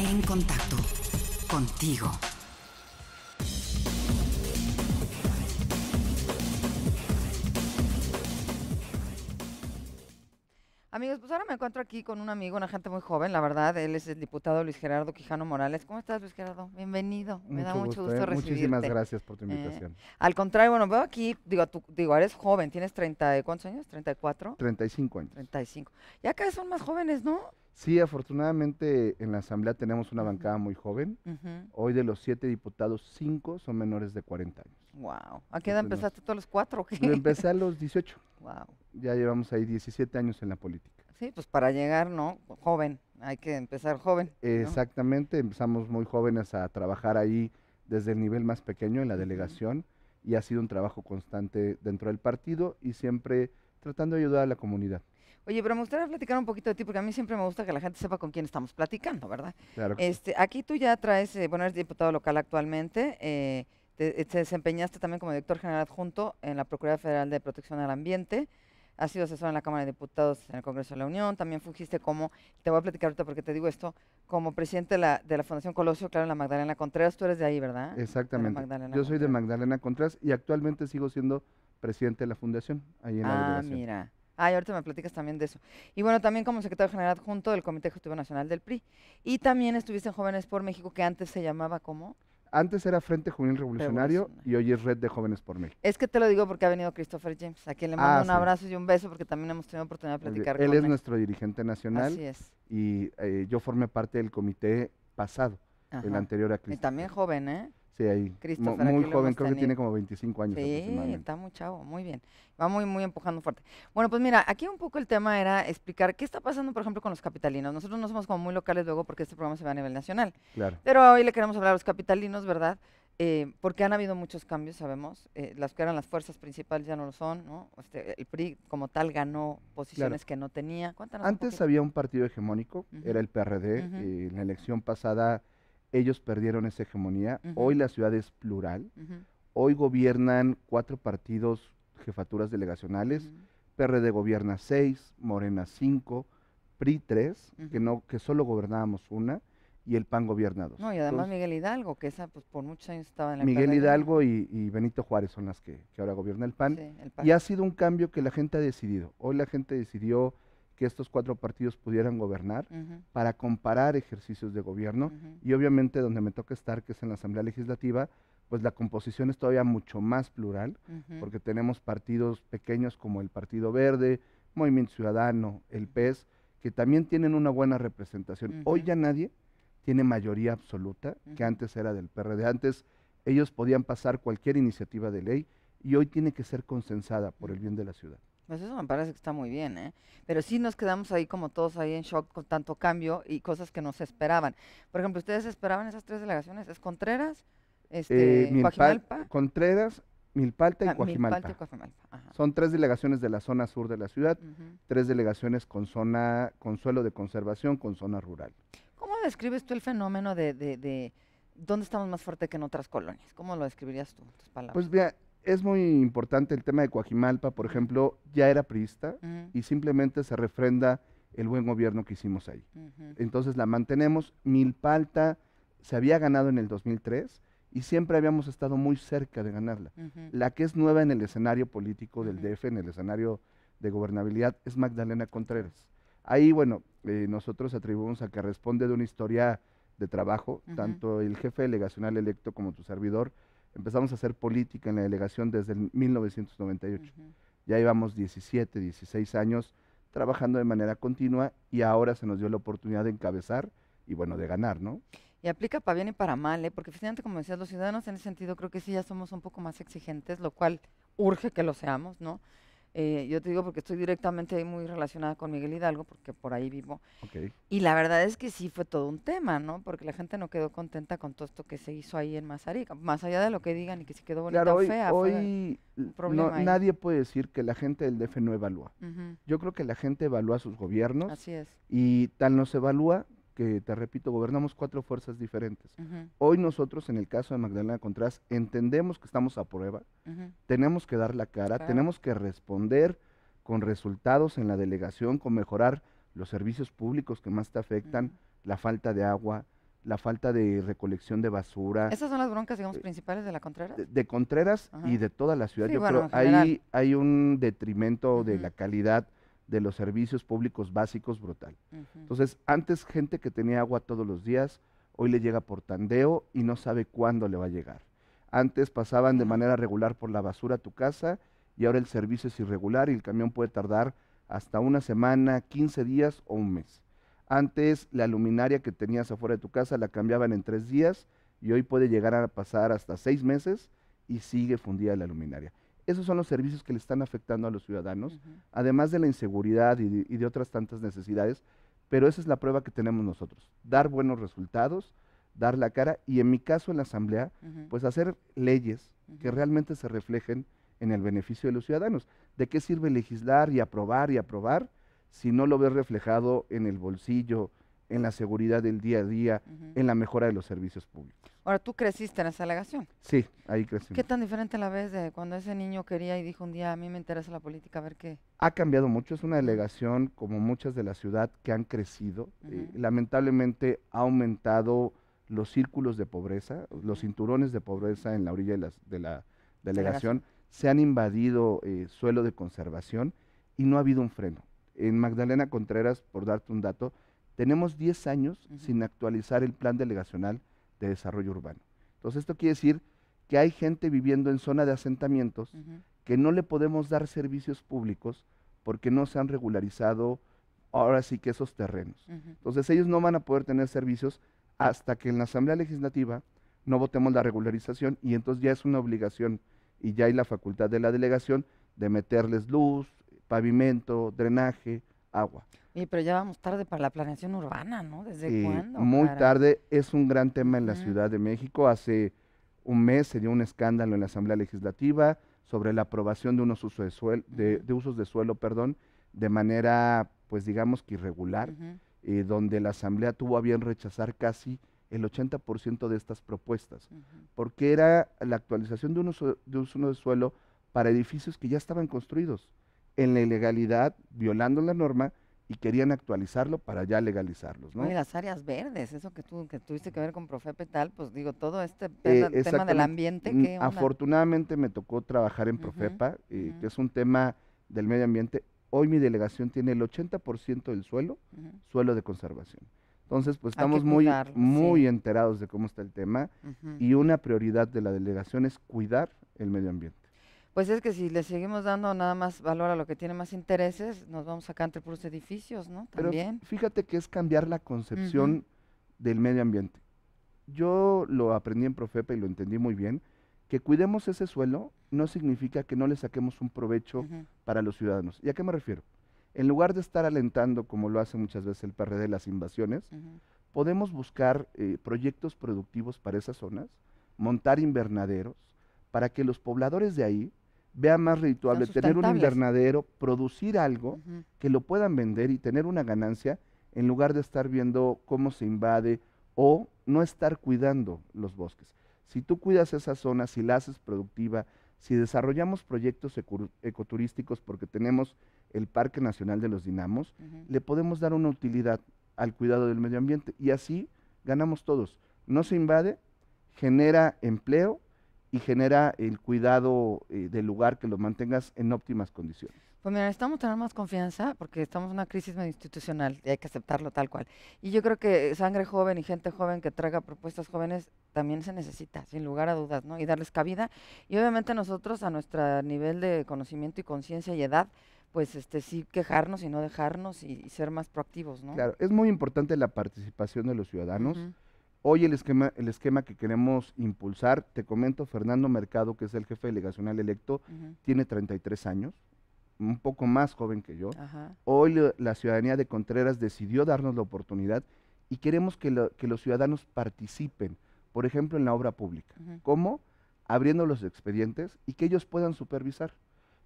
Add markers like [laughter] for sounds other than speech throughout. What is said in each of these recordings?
en contacto contigo. Amigos, pues ahora me encuentro aquí con un amigo, una gente muy joven, la verdad. Él es el diputado Luis Gerardo Quijano Morales. ¿Cómo estás, Luis Gerardo? Bienvenido. me da mucho gusto, ¿eh? recibirte. Muchísimas gracias por tu eh, invitación. al contrario, bueno, veo aquí, digo, tú, digo, eres joven, tienes 30, ¿cuántos años? ¿34? 35 años. 35. Ya cada vez son más jóvenes, ¿no? Sí, afortunadamente en la Asamblea tenemos una bancada muy joven. Hoy de los siete diputados, cinco son menores de 40 años. ¡Wow! ¿A qué edad empezaste todos los cuatro? empecé a [laughs] los 18. ¡Wow! Ya llevamos ahí 17 años en la política. Sí, pues para llegar, ¿no? Joven, hay que empezar joven. Exactamente, empezamos muy jóvenes a trabajar ahí desde el nivel más pequeño en la delegación y ha sido un trabajo constante dentro del partido y siempre tratando de ayudar a la comunidad. Oye, pero me gustaría platicar un poquito de ti, porque a mí siempre me gusta que la gente sepa con quién estamos platicando, ¿verdad? Claro. Este, aquí tú ya traes, eh, bueno, eres diputado local actualmente, eh, te, desempeñaste también como director general adjunto en la Procuraduría Federal de Protección al Ambiente, has sido asesor en la Cámara de Diputados en el Congreso de la Unión, también fungiste como, te voy a platicar ahorita porque te digo esto, como presidente de la, Fundación Colosio, claro, en la Magdalena Contreras, tú eres de ahí, ¿verdad? Exactamente. Yo soy de Magdalena Contreras y actualmente sigo siendo presidente de la fundación, ahí en la la Ah, mira. Ay, ahorita me platicas también de eso. Y bueno, también como secretario general junto del Comité Ejecutivo Nacional del PRI. Y también estuviste en Jóvenes por México, que antes se llamaba ¿cómo? Antes era Frente Juvenil Revolucionario, y hoy es Red de Jóvenes por México. Es que te lo digo porque ha venido Christopher James, a quien le mando ah, un abrazo y un beso porque también hemos tenido oportunidad de platicar con él. Él es nuestro dirigente nacional. Así es. Y eh, yo formé parte del comité pasado, el anterior a Christopher. Y también joven, ¿eh? Sí, este, muy joven, creo que tiene como 25 años. Sí, está muy chavo, muy bien. Va muy, muy empujando fuerte. Bueno, pues mira, aquí un poco el tema era explicar qué está pasando, por ejemplo, con los capitalinos. Nosotros no somos como muy locales luego porque este programa se ve a nivel nacional. Claro. Pero hoy le queremos hablar a los capitalinos, ¿verdad? Eh, porque han habido muchos cambios, sabemos. Eh, las que eran las fuerzas principales ya no lo son, ¿no? Este, el PRI como tal ganó posiciones que no tenía. Antes había un partido hegemónico, era el PRD. en la elección pasada ellos perdieron esa hegemonía. Hoy la ciudad es plural. Hoy gobiernan cuatro partidos, jefaturas delegacionales. PRD gobierna seis, Morena cinco, PRI tres, que, no, que solo gobernábamos una, y el PAN gobierna dos. No, y además Miguel Hidalgo, que esa pues, por muchos años estaba en la Miguel Hidalgo y, Benito Juárez son las que, ahora gobierna el PAN, el PAN. Y ha sido un cambio que la gente ha decidido. Hoy la gente decidió que estos cuatro partidos pudieran gobernar para comparar ejercicios de gobierno y obviamente donde me toca estar, que es en la Asamblea Legislativa, pues la composición es todavía mucho más plural porque tenemos partidos pequeños como el Partido Verde, Movimiento Ciudadano, el PES, que también tienen una buena representación. Hoy ya nadie tiene mayoría absoluta, que antes era del PRD. Antes ellos podían pasar cualquier iniciativa de ley y hoy tiene que ser consensada por el bien de la ciudad. Pues eso me parece que está muy bien, ¿eh? Pero sí nos quedamos ahí como todos ahí en shock con tanto cambio y cosas que nos esperaban. Por ejemplo, ¿ustedes esperaban esas tres delegaciones? ¿Es Contreras, este, eh, Contreras, Milpalta y ah, Cuajimalpa. Son tres delegaciones de la zona sur de la ciudad, tres delegaciones con zona, con suelo de conservación, con zona rural. ¿Cómo describes tú el fenómeno de, dónde estamos más fuerte que en otras colonias? ¿Cómo lo describirías tú, tus palabras? Pues mira, es muy importante el tema de Coajimalpa, por ejemplo, ya era priista y simplemente se refrenda el buen gobierno que hicimos ahí. Entonces la mantenemos. Milpalta se había ganado en el 2003 y siempre habíamos estado muy cerca de ganarla. La que es nueva en el escenario político del DF, en el escenario de gobernabilidad, es Magdalena Contreras. Ahí, bueno, eh, nosotros atribuimos a que responde de una historia de trabajo, tanto el jefe delegacional electo como tu servidor, Empezamos a hacer política en la delegación desde el 1998. Ya íbamos 17, 16 años trabajando de manera continua y ahora se nos dio la oportunidad de encabezar y bueno, de ganar, ¿no? Y aplica para bien y para mal, ¿eh? porque efectivamente como decías, los ciudadanos en ese sentido creo que sí ya somos un poco más exigentes, lo cual urge que lo seamos, ¿no? Eh, yo te digo porque estoy directamente muy relacionada con Miguel Hidalgo, porque por ahí vivo. Y la verdad es que sí fue todo un tema, ¿no? Porque la gente no quedó contenta con todo esto que se hizo ahí en Mazarica. Más allá de lo que digan y que si quedó bonita o fea. Hoy nadie puede decir que la gente del DF no evalúa. Yo creo que la gente evalúa sus gobiernos. Así es. Y tal no se evalúa que te repito, gobernamos cuatro fuerzas diferentes. Hoy nosotros, en el caso de Magdalena Contreras, entendemos que estamos a prueba, tenemos que dar la cara, tenemos que responder con resultados en la delegación, con mejorar los servicios públicos que más te afectan, la falta de agua, la falta de recolección de basura. Esas son las broncas, digamos, eh, principales de la Contreras. De, Contreras y de toda la ciudad. Yo creo ahí hay un detrimento de la calidad de los servicios públicos básicos brutal. Entonces, antes gente que tenía agua todos los días, hoy le llega por tandeo y no sabe cuándo le va a llegar. Antes pasaban de manera regular por la basura a tu casa y ahora el servicio es irregular y el camión puede tardar hasta una semana, 15 días o un mes. Antes la luminaria que tenías afuera de tu casa la cambiaban en tres días y hoy puede llegar a pasar hasta seis meses y sigue fundida la luminaria. Esos son los servicios que le están afectando a los ciudadanos, además de la inseguridad y de, otras tantas necesidades, pero esa es la prueba que tenemos nosotros, dar buenos resultados, dar la cara y en mi caso en la Asamblea, pues hacer leyes que realmente se reflejen en el beneficio de los ciudadanos. ¿De qué sirve legislar y aprobar y aprobar si no lo ves reflejado en el bolsillo, en la seguridad del día a día, en la mejora de los servicios públicos. Ahora, tú creciste en esa delegación. Sí, ahí crecí. ¿Qué tan diferente la vez de cuando ese niño quería y dijo un día, a mí me interesa la política, a ver qué? Ha cambiado mucho, es una delegación como muchas de la ciudad que han crecido. Eh, lamentablemente ha aumentado los círculos de pobreza, los cinturones de pobreza en la orilla de, la delegación. Se han invadido eh, suelo de conservación y no ha habido un freno. En Magdalena Contreras, por darte un dato, tenemos 10 años sin actualizar el plan delegacional de desarrollo urbano. Entonces, esto quiere decir que hay gente viviendo en zona de asentamientos que no le podemos dar servicios públicos porque no se han regularizado ahora sí que esos terrenos. Entonces, ellos no van a poder tener servicios hasta que en la Asamblea Legislativa no votemos la regularización y entonces ya es una obligación y ya hay la facultad de la delegación de meterles luz, pavimento, drenaje, agua pero ya vamos tarde para la planeación urbana, ¿no? ¿Desde cuándo? Muy tarde, es un gran tema en la Ciudad de México. Hace un mes se dio un escándalo en la Asamblea Legislativa sobre la aprobación de unos usos de, suelo, de, usos de suelo, perdón, de manera, pues digamos que irregular, y eh, donde la Asamblea tuvo a bien rechazar casi el 80% de estas propuestas, porque era la actualización de un uso de, uso de suelo para edificios que ya estaban construidos, en la ilegalidad, violando la norma, y querían actualizarlo para ya legalizarlos. ¿no? Y las áreas verdes, eso que tuviste que ver con y tal, pues digo, todo este eh, tema del ambiente. Mm, afortunadamente me tocó trabajar en Profepa, eh, que es un tema del medio ambiente. Hoy mi delegación tiene el 80% del suelo, suelo de conservación. Entonces, pues estamos muy, muy enterados de cómo está el tema y una prioridad de la delegación es cuidar el medio ambiente. Pues es que si le seguimos dando nada más valor a lo que tiene más intereses, nos vamos a entre puros edificios, ¿no? También. Pero fíjate que es cambiar la concepción del medio ambiente. Yo lo aprendí en Profepa y lo entendí muy bien, que cuidemos ese suelo no significa que no le saquemos un provecho para los ciudadanos. ¿Y a qué me refiero? En lugar de estar alentando, como lo hace muchas veces el PRD, las invasiones, podemos buscar eh, proyectos productivos para esas zonas, montar invernaderos, para que los pobladores de ahí vea más redituable, tener un invernadero, producir algo que lo puedan vender y tener una ganancia en lugar de estar viendo cómo se invade o no estar cuidando los bosques. Si tú cuidas esa zona, si la haces productiva, si desarrollamos proyectos ecoturísticos porque tenemos el Parque Nacional de los Dinamos, le podemos dar una utilidad al cuidado del medio ambiente y así ganamos todos. No se invade, genera empleo y genera el cuidado eh, del lugar que lo mantengas en óptimas condiciones. Pues mira, necesitamos tener más confianza porque estamos en una crisis medio institucional y hay que aceptarlo tal cual. Y yo creo que sangre joven y gente joven que traiga propuestas jóvenes también se necesita, sin lugar a dudas, ¿no? Y darles cabida. Y obviamente nosotros a nuestro nivel de conocimiento y conciencia y edad, pues este sí quejarnos y no dejarnos y, ser más proactivos, ¿no? Claro, es muy importante la participación de los ciudadanos. Hoy el esquema, que queremos impulsar, te comento, Fernando Mercado, que es el jefe delegacional electo, tiene 33 años, un poco más joven que yo. Hoy la ciudadanía de Contreras decidió darnos la oportunidad y queremos que, los ciudadanos participen, por ejemplo, en la obra pública. ¿Cómo? Abriendo los expedientes y que ellos puedan supervisar.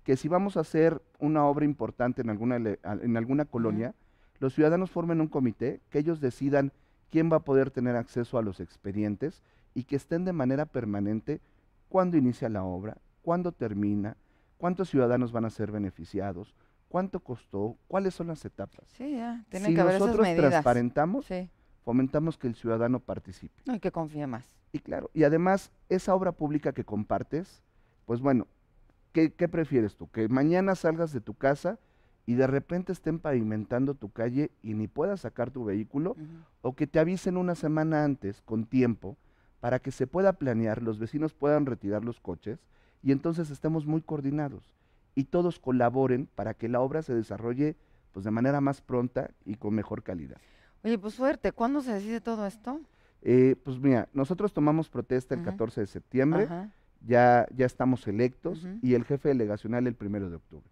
Que si vamos a hacer una obra importante en alguna, colonia, los ciudadanos formen un comité, que ellos decidan quién va a poder tener acceso a los expedientes y que estén de manera permanente cuándo inicia la obra, cuándo termina, cuántos ciudadanos van a ser beneficiados, cuánto costó, cuáles son las etapas. Sí, ya, tienen que haber nosotros esas medidas. transparentamos, fomentamos que el ciudadano participe. No, y que confíe más. Y claro, y además, esa obra pública que compartes, pues bueno, qué prefieres tú? ¿Que mañana salgas de tu casa y de repente estén pavimentando tu calle y ni puedas sacar tu vehículo, o que te avisen una semana antes con tiempo para que se pueda planear, los vecinos puedan retirar los coches y entonces estemos muy coordinados y todos colaboren para que la obra se desarrolle pues de manera más pronta y con mejor calidad. Oye, pues suerte, ¿cuándo se decide todo esto? Eh, pues mira, nosotros tomamos protesta el 14 de septiembre, ya, ya estamos electos y el jefe delegacional el primero de octubre.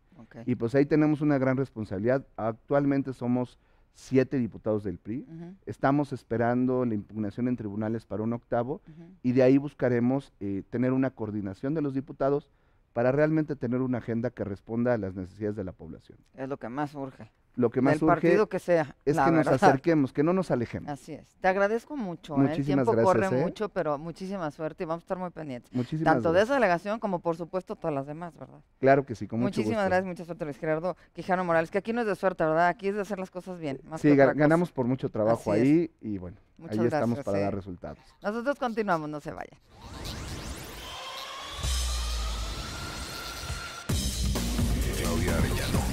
Y pues ahí tenemos una gran responsabilidad. Actualmente somos siete diputados del PRI. Estamos esperando la impugnación en tribunales para un octavo y de ahí buscaremos eh, tener una coordinación de los diputados para realmente tener una agenda que responda a las necesidades de la población. Es lo que más urge. Lo que más urge partido que sea, es que nos acerquemos, que no nos alejemos. Así es. Te agradezco mucho. ¿eh? El tiempo corre ¿eh? mucho, pero muchísima suerte y vamos a estar muy pendientes. Muchísimas Tanto de esa delegación como, por supuesto, todas las demás, ¿verdad? Claro que sí, con muchísimas mucho gusto. gracias, mucha suerte, Luis Gerardo Quijano Morales, que aquí no es de suerte, ¿verdad? Aquí es de hacer las cosas bien. sí, ganamos por mucho trabajo ahí y bueno, Muchas ahí estamos para ¿eh? dar resultados. Nosotros continuamos, no se vayan. Arellano.